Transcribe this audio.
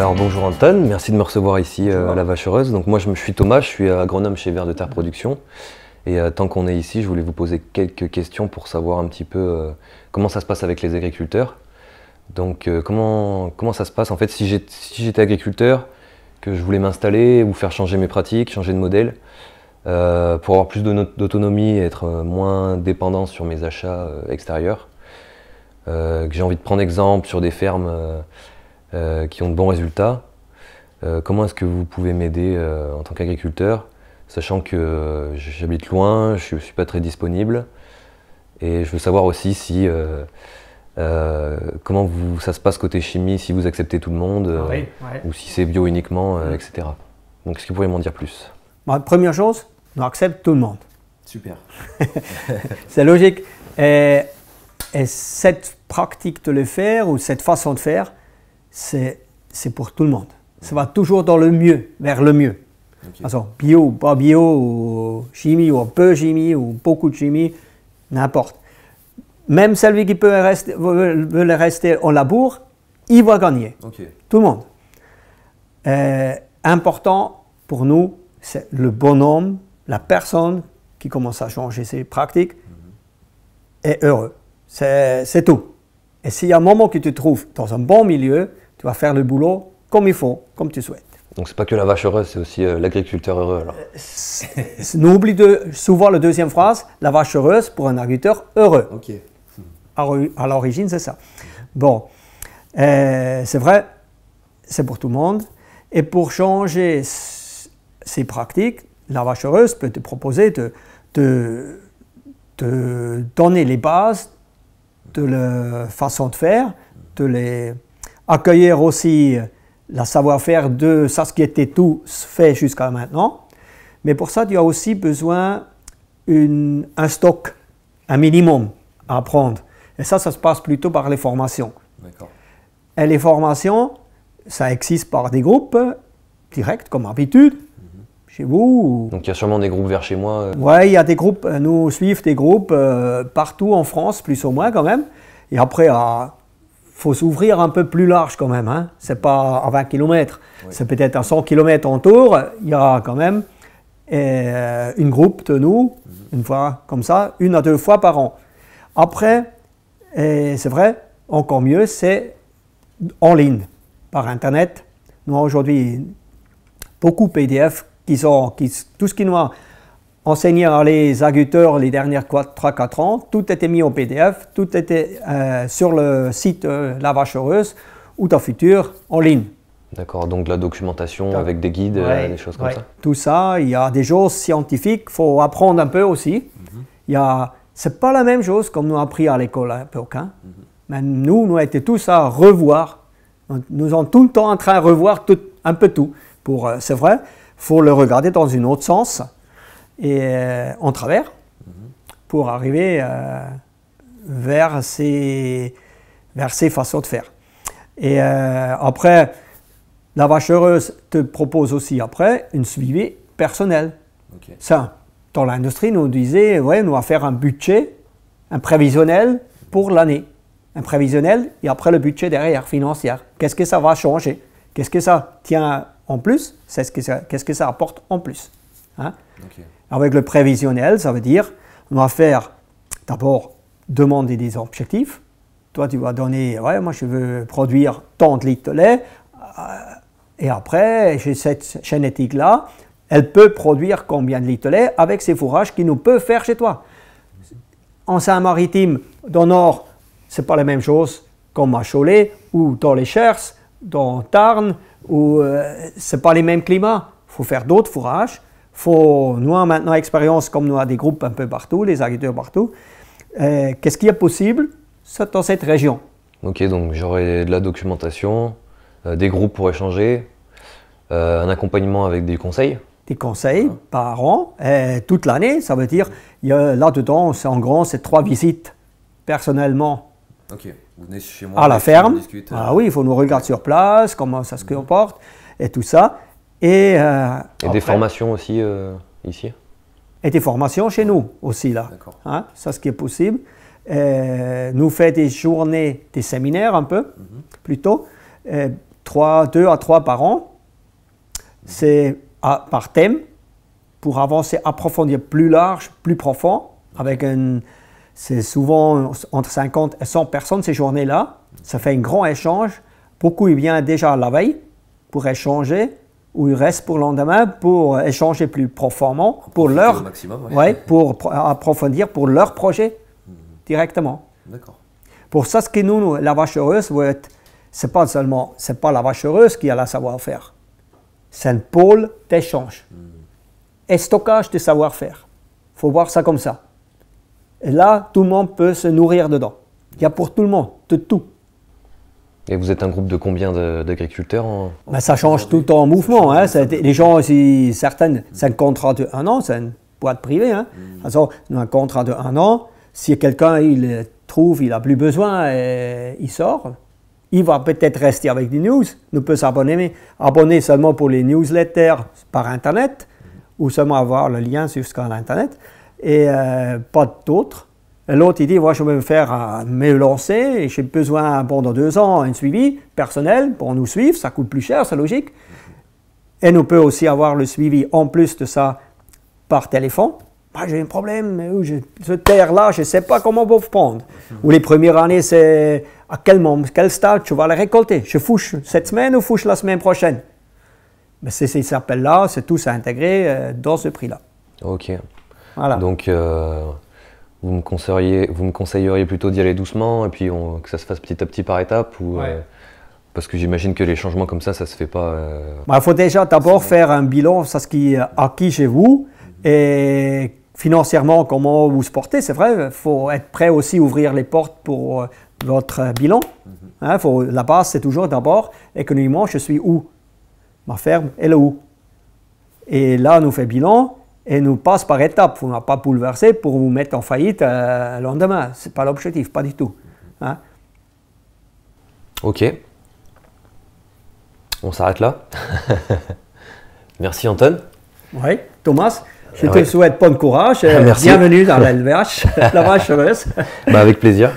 Alors bonjour Anton, merci de me recevoir ici euh, à La Vachereuse. Donc moi je, suis Thomas, je suis agronome chez Vert de Terre Production. Et euh, tant qu'on est ici, je voulais vous poser quelques questions pour savoir un petit peu euh, comment ça se passe avec les agriculteurs. Donc comment, comment ça se passe en fait si j'étais agriculteur, que je voulais m'installer ou faire changer mes pratiques, changer de modèle, pour avoir plus d'autonomie et être moins dépendant sur mes achats extérieurs. que j'ai envie de prendre exemple sur des fermes euh, qui ont de bons résultats. Euh, comment est-ce que vous pouvez m'aider euh, en tant qu'agriculteur, sachant que j'habite loin, je ne suis pas très disponible. Et je veux savoir aussi si, comment ça se passe côté chimie, si vous acceptez tout le monde, ou si c'est bio uniquement, mm. etc. Donc est-ce que vous pourriez m'en dire plus Première chose, on accepte tout le monde. Super. c'est logique. et cette pratique de le faire, ou cette façon de faire, c'est, c'est pour tout le monde. Ça va toujours dans le mieux, vers le mieux. bio ou pas bio, ou chimie ou peu chimie, ou beaucoup de chimie, n'importe. Même celui qui peut rester, veut, rester en labour, il va gagner. Tout le monde. Euh, important pour nous, c'est le bonhomme, la personne qui commence à changer ses pratiques et mhm. est heureux. c'est tout. Et s'il y a un moment que tu te trouves dans un bon milieu, tu vas faire le boulot comme il faut, comme tu souhaites. Donc c'est pas que la vache heureuse, c'est aussi euh, l'agriculteur heureux alors. Euh, n'oublie de, souvent la deuxième phrase, la vache heureuse pour un agriculteur heureux. Ok. À, l'origine c'est ça. Bon, euh, c'est vrai, c'est pour tout le monde. Et pour changer ces pratiques, la vache heureuse peut te proposer de, de, de donner les bases de la façon de faire, de les accueillir aussi euh, la savoir-faire de ça ce qui était tout fait jusqu'à maintenant. Mais pour ça, tu as aussi besoin d'un un stock, un minimum à apprendre. Et ça, ça se passe plutôt par les formations. Et les formations, ça existe par des groupes euh, directs, comme d'habitude chez vous. Donc il y a sûrement des groupes vers chez moi. Euh. Ouais, il y a des groupes, euh, nous suivent des groupes euh, partout en France, plus ou moins quand même. Et après, il ah, faut s'ouvrir un peu plus large quand même. Hein. C'est pas à 20 km, c'est peut-être à 100 km en tour. Il y a quand même une groupe de nous, mhm. une fois comme ça, une à deux fois par an. Après, c'est vrai, encore mieux, c'est en ligne, par Internet. Nous, aujourd'hui, beaucoup PDF tout ce qu'ils nous a enseigné à les agriculteurs les dernières 3-4 ans, tout était mis au PDF, tout était euh, sur le site euh, La Vache Heureuse ou le Futur, en ligne. D'accord, donc la documentation avec des guides, et euh, des choses comme ça Tout ça, il y a des choses scientifiques, il faut apprendre un peu aussi. Ce mhm. n'est Il y c'est pas la même chose qu'on nous a appris à l'école à l'époque. Hein. Mhm. Mais nous, nous étions tous à revoir. Nous sommes tout le temps en train de revoir un peu tout. Pour, c'est vrai, faut le regarder dans une autre sens et euh, en travers pour arriver euh, vers, ces, vers ces façons de faire. Et euh, après, la vache heureuse te propose aussi après une suivi personnel. Ça, dans l'industrie, nous disait, ouais, on va faire un budget, un prévisionnel pour l'année. Un prévisionnel et après le budget derrière, financière. Qu'est-ce que ça va changer Qu'est-ce que ça tient en plus, c'est ce qu'est-ce que ça apporte en plus. Hein. Avec le prévisionnel, ça veut dire, on va faire d'abord demander des objectifs. Toi, tu vas donner, ouais, moi je veux produire tant de litres de lait. Euh, et après, j'ai cette génétique-là, elle peut produire combien de litres de lait avec ces fourrages qu'il nous peut faire chez toi. En Saint-Maritime, dans le Nord, c'est pas la même chose qu'en Macholet ou dans les Chers, dans Tarn, où ce euh, c'est pas les mêmes climats. Il faut faire d'autres fourrages. Faut, nous, on maintenant expérience, comme nous, avons des groupes un peu partout, les agriculteurs partout. Euh, qu'est-ce qui est possible dans cette région Ok, donc j'aurai de la documentation, euh, des groupes pour échanger, un accompagnement avec des conseils des conseils par an, toute l'année. Ça veut dire, là-dedans, en gros, c'est trois visites personnellement Ok, vous venez chez moi. À la ferme. ah oui, il faut nous regarder sur place, comment ça se mhm. comporte et tout ça. Et, euh, des formations aussi euh, ici Et des formations chez nous aussi, là. D'accord. Hein, ça, ce qui est possible. Euh, nous fait des journées, des séminaires un peu, mhm. plutôt, trois, deux à trois par an. C'est par thème, pour avancer, approfondir plus large, plus profond, avec un, c'est souvent entre 50 et 100 personnes ces journées-là. Ça fait un grand échange. Beaucoup ils viennent déjà la veille pour échanger ou ils restent pour le lendemain pour échanger plus profondément pour leur maximum, ouais. pour approfondir pour leur projet hmm. directement. D'accord. Pour ça, ce que nous, la vache heureuse, c'est pas seulement c'est pas la vache heureuse qui a le savoir-faire. C'est un pôle d'échange hmm. et stockage de savoir-faire. Faut voir ça comme ça. Et là, tout le monde peut se nourrir dedans. Il y a pour tout le monde, de tout. Et vous êtes un groupe de combien d'agriculteurs ben, Ça change tout le temps en mouvement. Hein. Les gens, si certaines, c'est un contrat de un an, c'est une boîte privée. Hein. un contrat de un an, si quelqu'un il trouve, il n'a plus besoin, et il sort. Il va peut-être rester avec des news, nous peut s'abonner, mais abonner seulement pour les newsletters par Internet, ou seulement avoir le lien jusqu'à internet et euh, pas d'autres. L'autre, il dit, moi, je vais me faire euh, me lancer et j'ai besoin pendant deux ans un suivi personnel pour nous suivre. Ça coûte plus cher, c'est logique. Et nous peut aussi avoir le suivi en plus de ça par téléphone. Bah, j'ai un problème, je, ce terre-là, je ne sais pas comment vous prendre. Ou les premières années, c'est à quel moment, quel stade tu vas la récolter. Je fouche cette semaine ou fouche la semaine prochaine. Mais c'est ces appels-là, c'est tout ça intégré euh, dans ce prix-là. OK. Donc, euh, vous, me conseilleriez, vous me plutôt d'y aller doucement et puis que ça se fasse petit à petit par étape euh, parce que j'imagine que les changements comme ça, ça se fait pas. Il euh, bah, faut déjà d'abord faire un bilan ça ce qui est acquis chez vous et financièrement comment vous vous portez. C'est vrai, il faut être prêt aussi à ouvrir les portes pour votre bilan. Mhm. Hein, la base, c'est toujours d'abord économiquement, je suis où Ma ferme, elle est où Et là, on nous fait bilan et nous passe par étapes. On n'a pas bouleversé pour vous mettre en faillite euh, le lendemain. Ce n'est pas l'objectif, pas du tout. Hein. Ok. On s'arrête là. Merci Anton. Oui, Thomas. Je te souhaite bon courage. Merci. Bienvenue dans la la vache heureuse. Bah, avec plaisir.